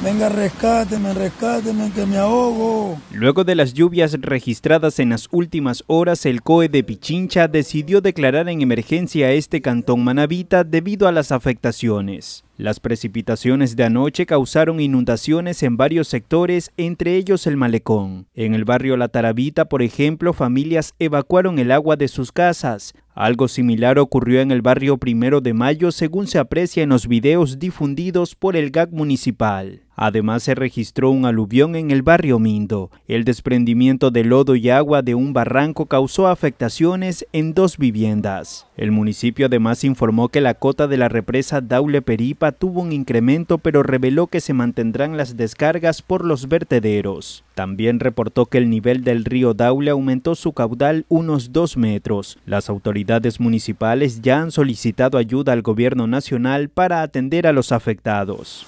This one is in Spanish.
Venga, rescáteme, rescáteme, que me ahogo. Luego de las lluvias registradas en las últimas horas, el COE de Pichincha decidió declarar en emergencia este cantón manabita debido a las afectaciones. Las precipitaciones de anoche causaron inundaciones en varios sectores, entre ellos el malecón. En el barrio La Tarabita, por ejemplo, familias evacuaron el agua de sus casas, algo similar ocurrió en el barrio Primero de Mayo, según se aprecia en los videos difundidos por el GAC municipal. Además se registró un aluvión en el barrio Mindo. El desprendimiento de lodo y agua de un barranco causó afectaciones en dos viviendas. El municipio además informó que la cota de la represa Daule Peripa tuvo un incremento pero reveló que se mantendrán las descargas por los vertederos. También reportó que el nivel del río Daule aumentó su caudal unos dos metros. Las autoridades municipales ya han solicitado ayuda al gobierno nacional para atender a los afectados.